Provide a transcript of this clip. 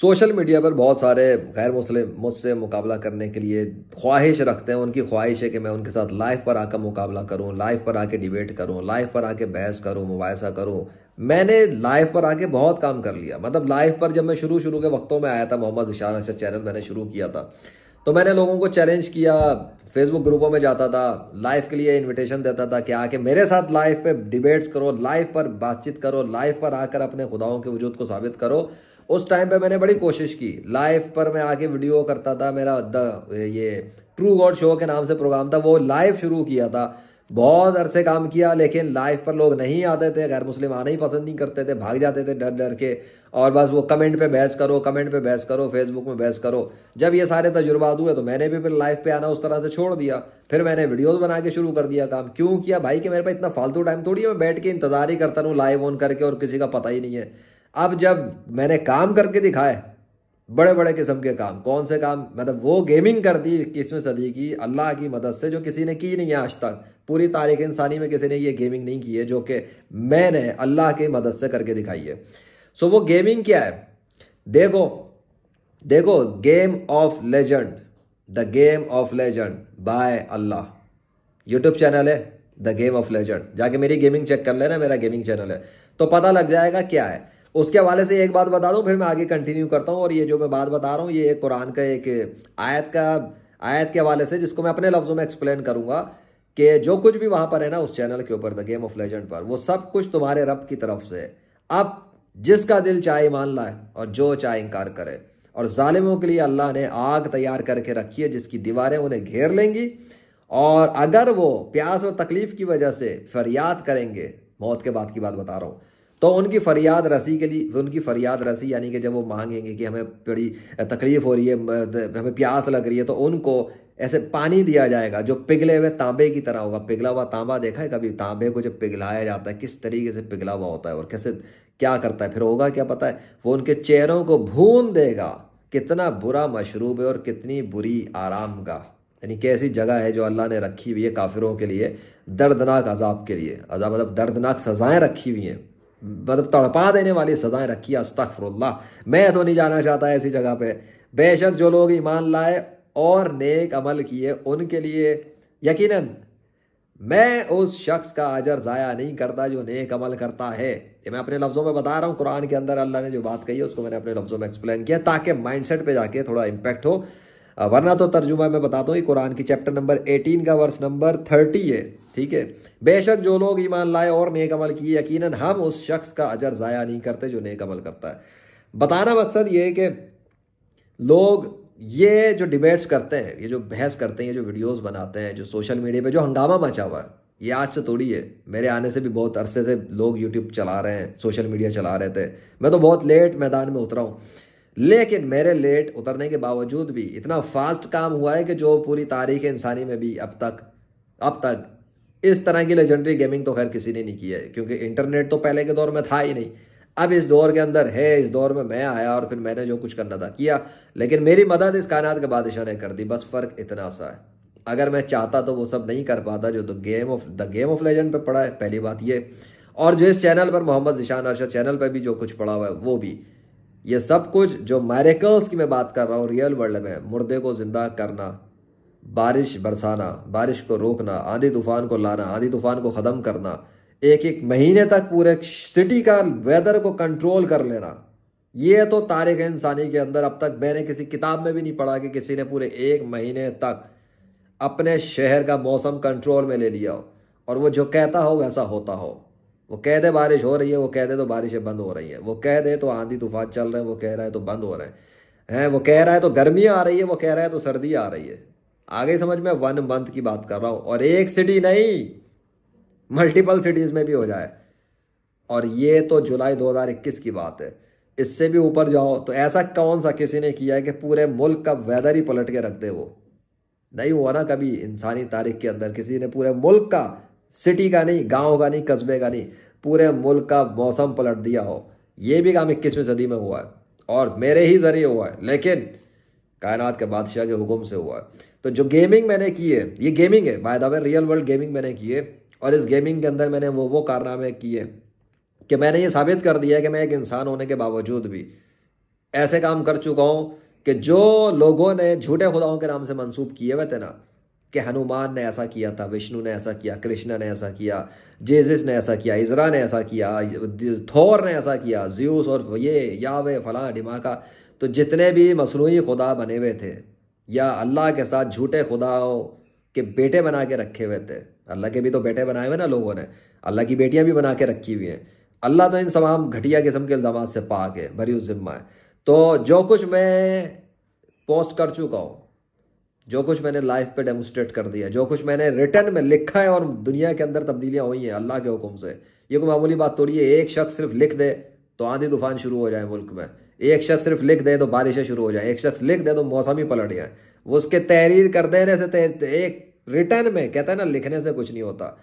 social media पर बहुत सारे गैर मुस्लिम मुझसे मुकाबला करने के लिए ख्वाहिश रखते हैं उनकी ख्वाहिश है कि मैं उनके साथ लाइव पर आकर मुकाबला करूं लाइव पर आके डिबेट करूं लाइव पर आके बहस करूं मुबासा करूं मैंने लाइव पर आके बहुत काम कर लिया मतलब लाइव पर जब मैं शुरू शुरू के वक्तों में आया था मोहम्मद इशार अरशद चैनल मैंने शुरू किया था तो मैंने लोगों को चैलेंज किया फेसबुक ग्रुपों में जाता था लाइव के लिए इनविटेशन देता था कि आके मेरे साथ लाइव पे डिबेट्स करो लाइव पर बातचीत करो लाइव पर आकर अपने खुदाओं के वजूद को साबित करो उस टाइम पे मैंने बड़ी कोशिश की लाइव पर मैं आके वीडियो करता था मेरा द ये ट्रू गॉड शो के नाम से प्रोग्राम था वो लाइव शुरू किया था बहुत अरसे काम किया लेकिन लाइव पर लोग नहीं आते थे गैर मुस्लिम आना ही पसंद नहीं करते थे भाग जाते थे डर डर के और बस वो कमेंट पे बहस करो कमेंट पे बहस करो फेसबुक में बहस करो जब ये सारे तजुर्बात हुए तो मैंने भी फिर लाइव पे आना उस तरह से छोड़ दिया फिर मैंने वीडियोस बना के शुरू कर दिया काम क्यों किया भाई कि मेरे पास इतना फालतू टाइम थोड़ी है मैं बैठ के इंतजार ही करता रहूँ लाइव ऑन करके और किसी का पता ही नहीं है अब जब मैंने काम करके दिखाए बड़े बड़े किस्म के काम कौन से काम मतलब वो गेमिंग कर दी इक्कीसवीं सदी की अल्लाह की मदद से जो किसी ने की नहीं है आज तक पूरी तारीख इंसानी में किसी ने ये गेमिंग नहीं की है जो कि मैंने अल्लाह की मदद से करके दिखाई है सो वो गेमिंग क्या है देखो देखो game of legend the game of legend by अल्लाह यूट्यूब चैनल है द गेम ऑफ लेजेंड जाके मेरी गेमिंग चेक कर लेना मेरा गेमिंग चैनल है तो पता लग जाएगा क्या है उसके हवाले से एक बात बता दूँ फिर मैं आगे कंटिन्यू करता हूँ और ये जो मैं बात बता रहा हूँ ये एक कुरान का एक आयत का आयत के हवाले से जिसको मैं अपने लफ्ज़ों में एक्सप्लेन करूँगा कि जो कुछ भी वहाँ पर है ना उस चैनल के ऊपर द गेम ऑफ लेजेंड पर वो सब कुछ तुम्हारे रब की तरफ से अब जिसका दिल चाहे मान लाए और जो चाहे इनकार करे और ालिमों के लिए अल्लाह ने आग तैयार करके रखी है जिसकी दीवारें उन्हें घेर लेंगी और अगर वो प्यास और तकलीफ़ की वजह से फरियाद करेंगे मौत के बाद की बात बता रहा हूँ तो उनकी फरियाद रसी के लिए उनकी फरियाद रसी यानी कि जब वो मांगेंगे कि हमें बड़ी तकलीफ़ हो रही है हमें प्यास लग रही है तो उनको ऐसे पानी दिया जाएगा जो पिघले हुए तांबे की तरह होगा पिघला हुआ तांबा देखा है कभी तांबे को जब पिघलाया जाता है किस तरीके से पिघला हुआ होता है और कैसे क्या करता है फिर होगा क्या पता है वो उनके चेहरों को भून देगा कितना बुरा मशरूब है और कितनी बुरी आराम का यानी कैसी जगह है जो अल्लाह ने रखी हुई है काफिरों के लिए दर्दनाक अजाब के लिए अजाब मतलब दर्दनाक सज़ाएँ रखी हुई हैं मतलब तड़पा देने वाली सजाएं रखी अस्तफ़रल्ला मैं तो नहीं जाना चाहता ऐसी जगह पे बेशक जो लोग ईमान लाए और नेक अमल किए उनके लिए यकीनन मैं उस शख्स का अजर ज़ाया नहीं करता जो नेक अमल करता है ये मैं अपने लफ्ज़ों में बता रहा हूँ कुरान के अंदर अल्लाह ने जो बात कही है उसको मैंने अपने लफ्ज़ों में एक्सप्लेन किया ताकि सेट पे जाके थोड़ा इम्पैक्ट हो वरना तो तर्जुमा मैं बताता हूँ कि कुरान की चैप्टर नंबर एटीन का वर्स नंबर थर्टी है ठीक है बेशक जो लोग ईमान लाए और नेक अमल किए यकीनन हम उस शख्स का अजर ज़ाया नहीं करते जो नेक अमल करता है बताना मकसद ये है कि लोग ये जो डिबेट्स करते हैं ये जो बहस करते हैं ये जो वीडियोस बनाते हैं जो सोशल मीडिया पे जो हंगामा मचा हुआ है ये आज से थोड़ी है मेरे आने से भी बहुत अरसे से लोग यूट्यूब चला रहे हैं सोशल मीडिया चला रहे थे मैं तो बहुत लेट मैदान में उतरा हूँ लेकिन मेरे लेट उतरने के बावजूद भी इतना फास्ट काम हुआ है कि जो पूरी तारीख इंसानी में भी अब तक अब तक इस तरह की लेजेंडरी गेमिंग तो खैर किसी ने नहीं की है क्योंकि इंटरनेट तो पहले के दौर में था ही नहीं अब इस दौर के अंदर है इस दौर में मैं आया और फिर मैंने जो कुछ करना था किया लेकिन मेरी मदद इस कायनात के बादशाह ने कर दी बस फ़र्क इतना सा है अगर मैं चाहता तो वो सब नहीं कर पाता जो the game of the game of legend पर पढ़ा है पहली बात ये और जो इस चैनल पर मोहम्मद जिशान अरशद चैनल पर भी जो कुछ पढ़ा हुआ है वो भी ये सब कुछ जो मैरिकल्स की मैं बात कर रहा हूँ रियल वर्ल्ड में मुर्दे को ज़िंदा करना बारिश बरसाना बारिश को रोकना आंधी तूफान को लाना आंधी तूफान को ख़त्म करना एक एक महीने तक पूरे सिटी का वेदर को कंट्रोल कर लेना ये तो तारीख इंसानी के अंदर अब तक मैंने किसी किताब में भी नहीं पढ़ा कि किसी ने पूरे एक महीने तक अपने शहर का मौसम कंट्रोल में ले लिया हो और वो जो कहता हो वैसा होता हो वो कह दे बारिश हो रही है वो कह दे तो बारिशें बंद हो रही हैं वो कह दे तो आंधी तूफान चल रहे हैं वो कह रहा है तो बंद हो रहे हैं हैं वो कह रहा है तो गर्मी आ रही है वो कह रहा है तो सर्दी आ रही है आगे समझ में वन मंथ की बात कर रहा हूँ और एक सिटी नहीं मल्टीपल सिटीज़ में भी हो जाए और ये तो जुलाई 2021 की बात है इससे भी ऊपर जाओ तो ऐसा कौन सा किसी ने किया है कि पूरे मुल्क का वेदर ही पलट के रख दे वो नहीं हुआ ना कभी इंसानी तारीख के अंदर किसी ने पूरे मुल्क का सिटी का नहीं गांव का नहीं कस्बे का नहीं पूरे मुल्क का मौसम पलट दिया हो ये भी काम इक्कीसवीं सदी में हुआ है और मेरे ही ज़रिए हुआ है लेकिन कायनात के बादशाह के हुक्म से हुआ है तो जो गेमिंग मैंने की है ये गेमिंग है by the way real world gaming मैंने की है और इस गेमिंग के अंदर मैंने वो वो कारनामे किए कि मैंने ये साबित कर दिया कि मैं एक इंसान होने के बावजूद भी ऐसे काम कर चुका हूँ कि जो लोगों ने झूठे खुदाओं के नाम से मंसूब किए हुए थे ना कि हनुमान ने ऐसा किया था विष्णु ने ऐसा किया कृष्णा ने ऐसा किया जेजिस ने ऐसा किया इजरा ने ऐसा किया थोर ने ऐसा किया ज्यूस और ये यावे फला ढिमाका तो जितने भी मसनू खुदा बने हुए थे या अल्लाह के साथ झूठे खुदाओं के बेटे बना के रखे हुए थे अल्लाह के भी तो बेटे बनाए हुए ना लोगों ने अल्लाह की बेटियाँ भी बना के रखी हुई हैं अल्लाह तो इन तमाम घटिया किस्म के इल्ज़ाम से पा के भरी ज़िम्मा है तो जो कुछ मैं पोस्ट कर चुका हूँ जो कुछ मैंने लाइफ पे डेमोस्ट्रेट कर दिया जो कुछ मैंने रिटर्न में लिखा है और दुनिया के अंदर तब्दीलियाँ हुई हैं अल्लाह के हुक्म से ये कोई मामूली बात है एक शख्स सिर्फ लिख दे तो आंधी तूफान शुरू हो जाए मुल्क में एक शख्स सिर्फ लिख दे तो बारिशें शुरू हो जाए एक शख्स लिख दे तो मौसम ही पलट जाए वो उसके तहरीर कर देने से एक रिटर्न में कहता है ना लिखने से कुछ नहीं होता